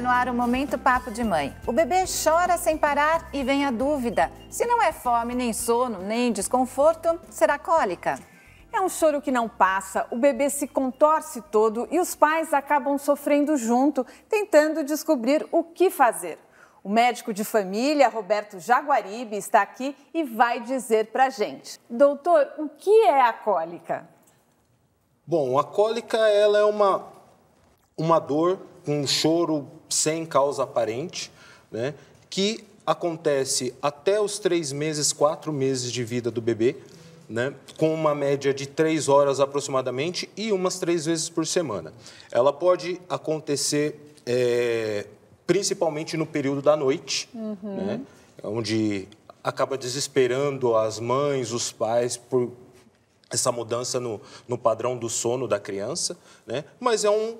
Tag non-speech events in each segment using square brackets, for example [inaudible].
no ar o Momento Papo de Mãe. O bebê chora sem parar e vem a dúvida: se não é fome, nem sono, nem desconforto, será cólica? É um choro que não passa, o bebê se contorce todo e os pais acabam sofrendo junto, tentando descobrir o que fazer. O médico de família, Roberto Jaguaribe, está aqui e vai dizer para gente. Doutor, o que é a cólica? Bom, a cólica ela é uma, uma dor, um choro sem causa aparente, né, que acontece até os três meses, quatro meses de vida do bebê, né, com uma média de três horas aproximadamente e umas três vezes por semana. Ela pode acontecer é, principalmente no período da noite, uhum. né, onde acaba desesperando as mães, os pais por essa mudança no, no padrão do sono da criança, né, mas é um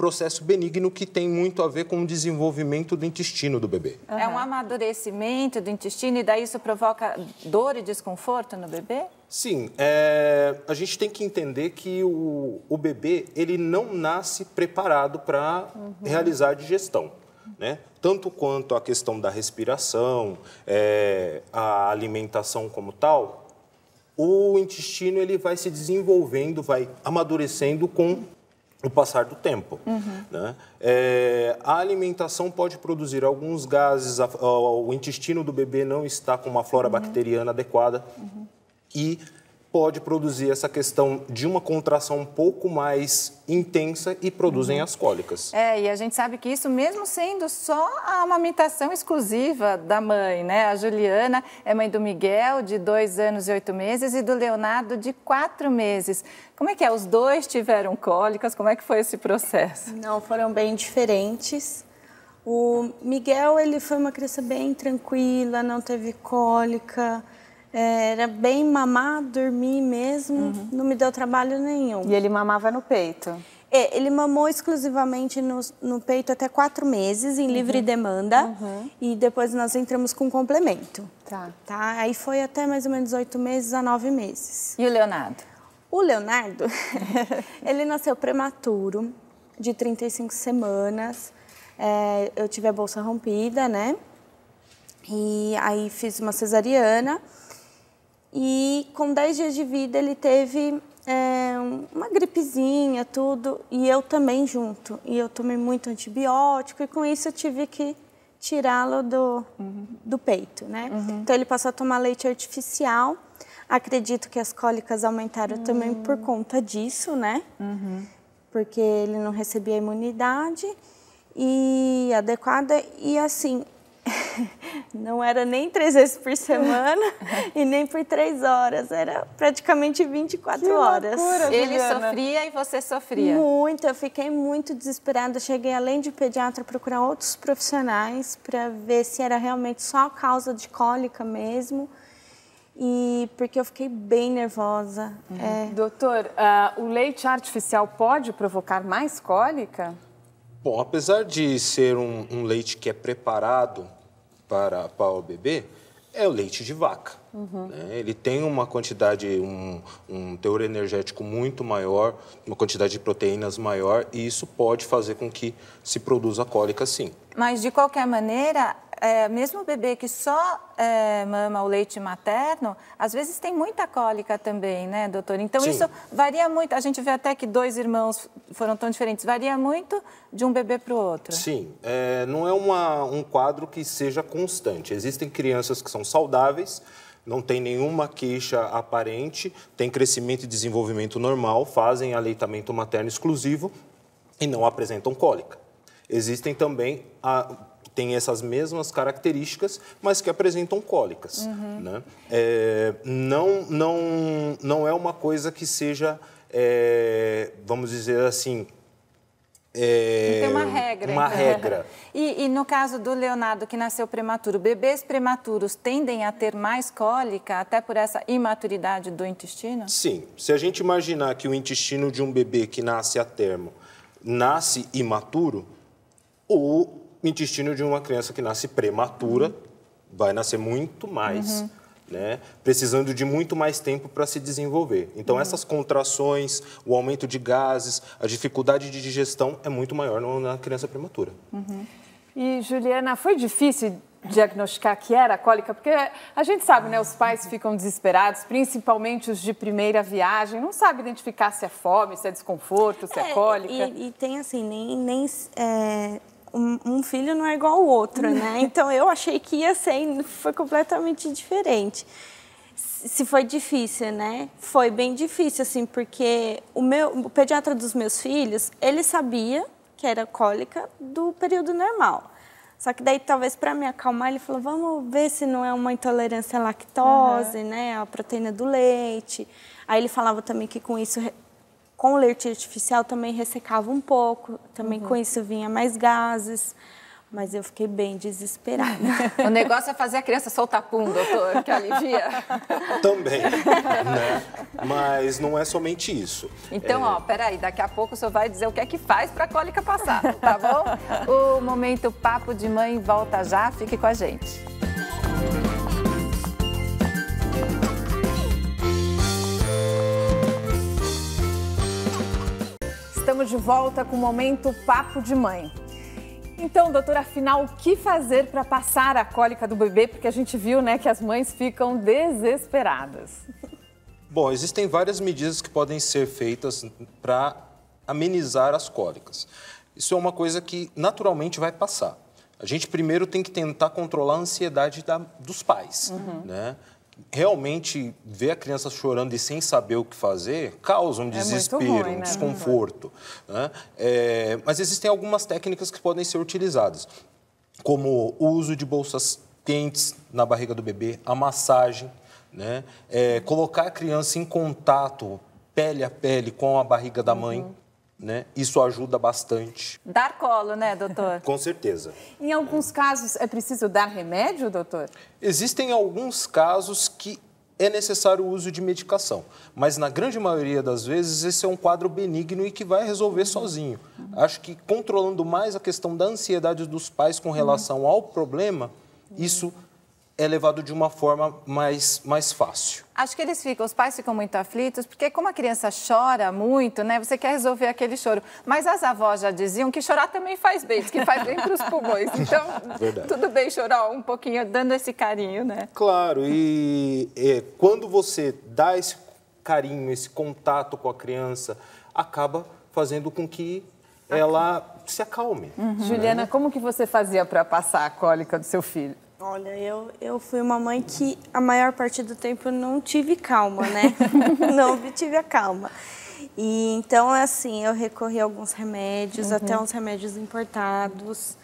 processo benigno que tem muito a ver com o desenvolvimento do intestino do bebê. Uhum. É um amadurecimento do intestino e daí isso provoca dor e desconforto no bebê? Sim, é, a gente tem que entender que o, o bebê ele não nasce preparado para uhum. realizar a digestão. Né? Tanto quanto a questão da respiração, é, a alimentação como tal, o intestino ele vai se desenvolvendo, vai amadurecendo com o passar do tempo. Uhum. Né? É, a alimentação pode produzir alguns gases, a, a, o intestino do bebê não está com uma flora uhum. bacteriana adequada. Uhum. E pode produzir essa questão de uma contração um pouco mais intensa e produzem uhum. as cólicas. É, e a gente sabe que isso mesmo sendo só a amamentação exclusiva da mãe, né? A Juliana é mãe do Miguel, de dois anos e oito meses, e do Leonardo, de quatro meses. Como é que é? Os dois tiveram cólicas? Como é que foi esse processo? Não, foram bem diferentes. O Miguel, ele foi uma criança bem tranquila, não teve cólica, é, era bem mamar, dormir mesmo, uhum. não me deu trabalho nenhum. E ele mamava no peito? É, ele mamou exclusivamente no, no, peito até quatro meses, em uhum. livre demanda. Uhum. E depois nós entramos com complemento. Tá. tá. Aí foi até mais ou menos oito meses a nove meses. E o Leonardo? O Leonardo, [laughs] ele nasceu prematuro, de 35 semanas. É, eu tive a bolsa rompida, né? E aí fiz uma cesariana. E com 10 dias de vida ele teve é, uma gripezinha, tudo, e eu também junto. E eu tomei muito antibiótico e com isso eu tive que tirá-lo do, uhum. do peito, né? Uhum. Então ele passou a tomar leite artificial. Acredito que as cólicas aumentaram uhum. também por hum. conta disso, né? Uhum. Porque ele não recebia a imunidade e adequada e assim [laughs] não era nem três vezes por semana [laughs] e nem por três horas, era praticamente 24 que horas. Loucura, Ele sofria e você sofria? Muito, eu fiquei muito desesperada. cheguei além de pediatra procurar outros profissionais para ver se era realmente só a causa de cólica mesmo e porque eu fiquei bem nervosa. Uhum. É. Doutor, uh, o leite artificial pode provocar mais cólica? Bom, apesar de ser um, um leite que é preparado para, para o bebê é o leite de vaca. Uhum. Né? Ele tem uma quantidade, um, um, teor energético muito maior, uma quantidade de proteínas maior, e isso pode fazer com que se produza cólica, sim. Mas, de qualquer maneira, é, mesmo o bebê que só é, mama o leite materno, às vezes tem muita cólica também, né, doutor? Então Sim. isso varia muito. A gente vê até que dois irmãos foram tão diferentes. Varia muito de um bebê para o outro. Sim, é, não é uma, um quadro que seja constante. Existem crianças que são saudáveis não tem nenhuma queixa aparente, tem crescimento e desenvolvimento normal, fazem aleitamento materno exclusivo e não apresentam cólica. Existem também a, tem essas mesmas características, mas que apresentam cólicas. Uhum. Né? É, não, não, não é uma coisa que seja, é, vamos dizer assim, é, tem uma regra. Uma então. regra. [laughs] E, e, no caso do Leonardo, que nasceu prematuro, bebês prematuros tendem a ter mais cólica, até por essa imaturidade do intestino? Sim. Se a gente imaginar que o intestino de um bebê que nasce a termo nasce imaturo, o, intestino de uma criança que nasce prematura uhum. vai nascer muito mais, uhum. né? Precisando de muito mais tempo para se desenvolver. Então, uhum. essas contrações, o aumento de gases, a dificuldade de digestão é muito maior na criança prematura. Uhum. E, Juliana, foi difícil diagnosticar que era cólica? Porque a gente sabe, né? Os pais ficam desesperados, principalmente os de primeira viagem, não sabe identificar se é fome, se é desconforto, se é, é cólica. E, e, tem assim, nem, nem é um, filho não é igual ao outro, né? [laughs] Então eu achei que ia ser, foi completamente diferente. Se foi difícil, né? Foi bem difícil, assim, porque o meu, o pediatra dos meus filhos, ele sabia que era cólica do período normal. Só que daí, talvez para me acalmar, ele falou: vamos ver se não é uma intolerância à lactose, uhum. né? A proteína do leite. Aí ele falava também que com isso com o leite artificial também ressecava um pouco, também uhum. com isso vinha mais gases. Mas eu fiquei bem desesperada. [laughs] O negócio é fazer a criança soltar pum, doutor, que alivia. [laughs] Também, né? Mas não é somente isso. Então, é... ó, peraí, daqui a pouco o senhor vai dizer o que é que faz para a cólica passar, tá bom? o Momento Papo de Mãe volta já, fique com a gente. Estamos de volta com o momento Papo de Mãe. Então, doutora, afinal, o que fazer para passar a cólica do bebê? Porque a gente viu né, que as mães ficam desesperadas. Bom, existem várias medidas que podem ser feitas para amenizar as cólicas. Isso é uma coisa que naturalmente vai passar. A gente primeiro tem que tentar controlar a ansiedade da, dos pais, uhum. né? realmente ver a criança chorando e sem saber o que fazer causa um é desespero, né? um desconforto. Né? É, mas existem algumas técnicas que podem ser utilizadas, como o uso de bolsas quentes na barriga do bebê, a massagem, né? É, colocar a criança em contato pele a pele com a barriga da mãe. Uhum né? Isso ajuda bastante. Dar colo, né, doutor? [laughs] Com certeza. Em alguns casos é preciso dar remédio, doutor? Existem alguns casos que é necessário o uso de medicação, mas na grande maioria das vezes esse é um quadro benigno e que vai resolver uhum. sozinho. Acho que controlando mais a questão da ansiedade dos pais com relação ao problema, isso é levado de uma forma mais, mais fácil. Acho que eles ficam, os pais ficam muito aflitos, porque como a criança chora muito, né, você quer resolver aquele choro. Mas as avós já diziam que chorar também faz bem, que faz bem para os pulmões. Então, Verdade. tudo bem chorar um pouquinho, dando esse carinho, né? Claro, e é, quando você dá esse carinho, esse contato com a criança, acaba fazendo com que ela se acalme. Uhum. Né? Juliana, como que você fazia para passar a cólica do seu filho? Olha, eu, eu fui uma mãe que a maior parte do tempo não tive calma, né? [laughs] não tive a calma. E então, assim, eu recorri a alguns remédios, uhum. até uns remédios importados.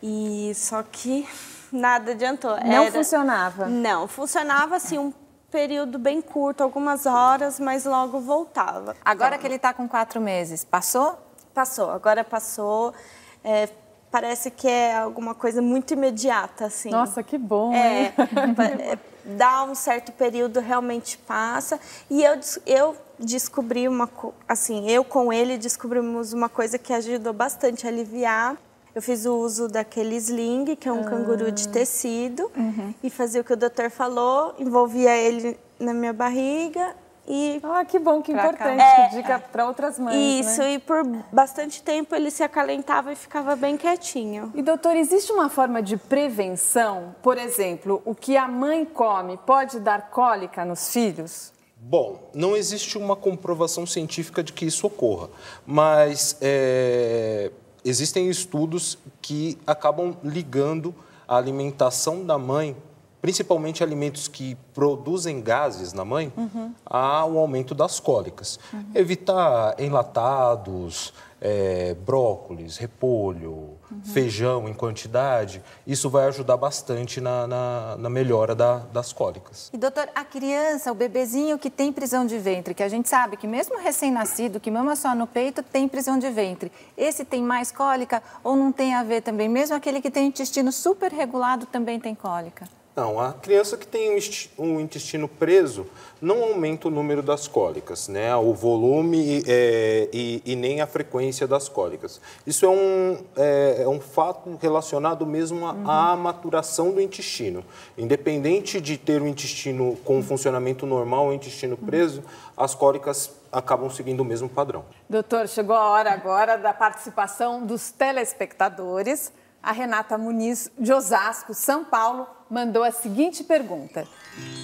E só que nada adiantou. Não Era... funcionava? Não, funcionava assim um período bem curto, algumas horas, mas logo voltava. Agora então, que ele está com quatro meses, passou? Passou, agora passou. É, parece que é alguma coisa muito imediata, assim. Nossa, que bom! É, [laughs] é dá um certo período, realmente passa. E eu, eu descobri uma assim, eu com ele descobrimos uma coisa que ajudou bastante a aliviar. Eu fiz o uso daquele sling, que é um ah. canguru de tecido, uhum. e fazia o que o doutor falou, envolvia ele na minha barriga, e ah, que bom, que importante, é, que dica para outras mães. Né? Isso, né? e por bastante tempo ele se acalentava e ficava bem quietinho. E doutor, existe uma forma de prevenção? Por exemplo, o que a mãe come pode dar cólica nos filhos? Bom, não existe uma comprovação científica de que isso ocorra, mas é, existem estudos que acabam ligando a alimentação da mãe principalmente alimentos que produzem gases na mãe, uhum. há um aumento das cólicas. Uhum. Evitar enlatados, é, brócolis, repolho, uhum. feijão em quantidade, isso vai ajudar bastante na, na, na melhora da, das cólicas. E doutor, a criança, o bebezinho que tem prisão de ventre, que a gente sabe que mesmo recém-nascido, que mama só no peito, tem prisão de ventre, esse tem mais cólica ou não tem a ver também? Mesmo aquele que tem intestino super regulado também tem cólica? Não, a criança que tem um intestino preso não aumenta o número das cólicas, né? o volume é, e, e, nem a frequência das cólicas. Isso é um, é, é um fato relacionado mesmo à uhum. maturação do intestino. Independente de ter um intestino com funcionamento normal ou um intestino uhum. preso, uhum. as cólicas acabam seguindo o mesmo padrão. Doutor, chegou a hora agora da participação dos telespectadores. A Renata Muniz, de Osasco, São Paulo, mandou a seguinte pergunta: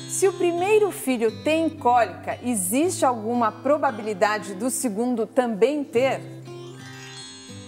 Se o primeiro filho tem cólica, existe alguma probabilidade do segundo também ter?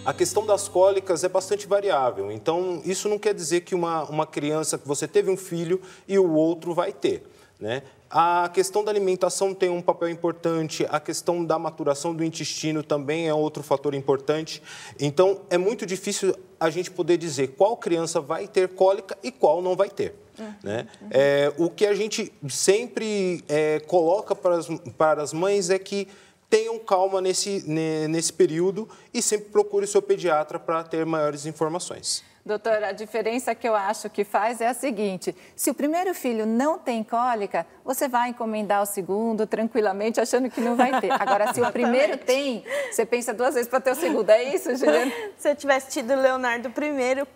A questão das cólicas é bastante variável, então isso não quer dizer que uma, uma criança que você teve um filho e o outro vai ter. Né? A questão da alimentação tem um papel importante, a questão da maturação do intestino também é outro fator importante. Então, é muito difícil a gente poder dizer qual criança vai ter cólica e qual não vai ter. Né? É, uhum. Né? É, o que a gente sempre é, coloca para as, para as mães é que tenham calma nesse, nesse período e sempre procure seu pediatra para ter maiores informações. Doutora, a diferença que eu acho que faz é a seguinte: se o primeiro filho não tem cólica, você vai encomendar o segundo tranquilamente, achando que não vai ter. Agora, se o primeiro tem, você pensa duas vezes para ter o segundo. É isso, Juliana? [laughs] se eu tivesse tido o Leonardo primeiro,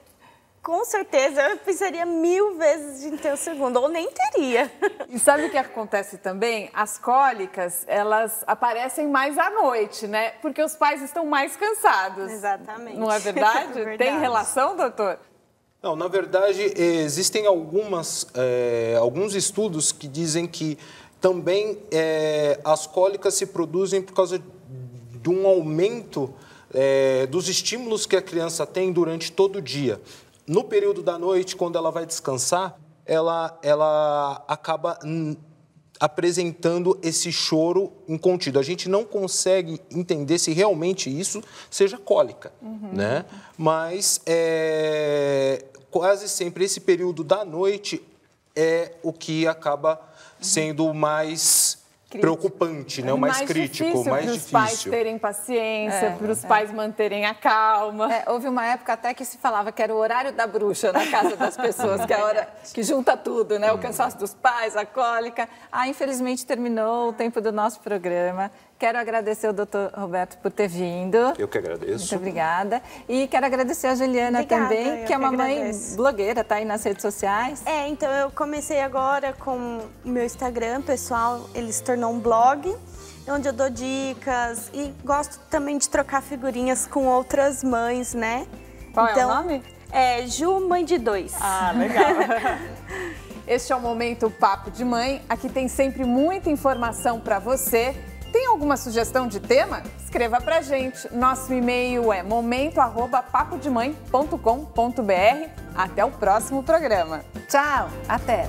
com certeza, eu pensaria mil vezes em ter o segundo, ou nem teria. E sabe o que acontece também? As cólicas, elas aparecem mais à noite, né? Porque os pais estão mais cansados. Exatamente. Não é verdade? [laughs] É verdade. Tem relação, doutor? Não, na verdade, existem algumas, é, alguns estudos que dizem que também é, as cólicas se produzem por causa de um aumento é, dos estímulos que a criança tem durante todo o dia no período da noite, quando ela vai descansar, ela, ela acaba apresentando esse choro incontido. A gente não consegue entender se realmente isso seja cólica, uhum. né? Mas é, quase sempre esse período da noite é o que acaba uhum. sendo mais Crítico. preocupante, né? o mais, mais crítico, difícil mais difícil. Para os pais terem paciência, é, para os é. pais manterem a calma. É, houve uma época até que se falava que era o horário da bruxa na casa das pessoas, que é a hora [laughs] que junta tudo, né? O hum. cansaço dos pais, a cólica. Ah, infelizmente terminou o tempo do nosso programa. Quero agradecer ao doutor Roberto por ter vindo. Eu que agradeço. Muito obrigada. E quero agradecer a Juliana obrigada, também, que é uma que mãe blogueira, tá aí nas redes sociais. É, então eu comecei agora com o meu Instagram pessoal, ele se tornou um blog onde eu dou dicas e gosto também de trocar figurinhas com outras mães, né? Qual então, é o então, nome? É Ju Mãe de Dois. Ah, [laughs] legal. este é o Momento Papo de Mãe. Aqui tem sempre muita informação para você. Tem alguma sugestão de tema? Escreva pra gente. Nosso e-mail é momento@papodemãe.com.br. Até o próximo programa. Tchau, até.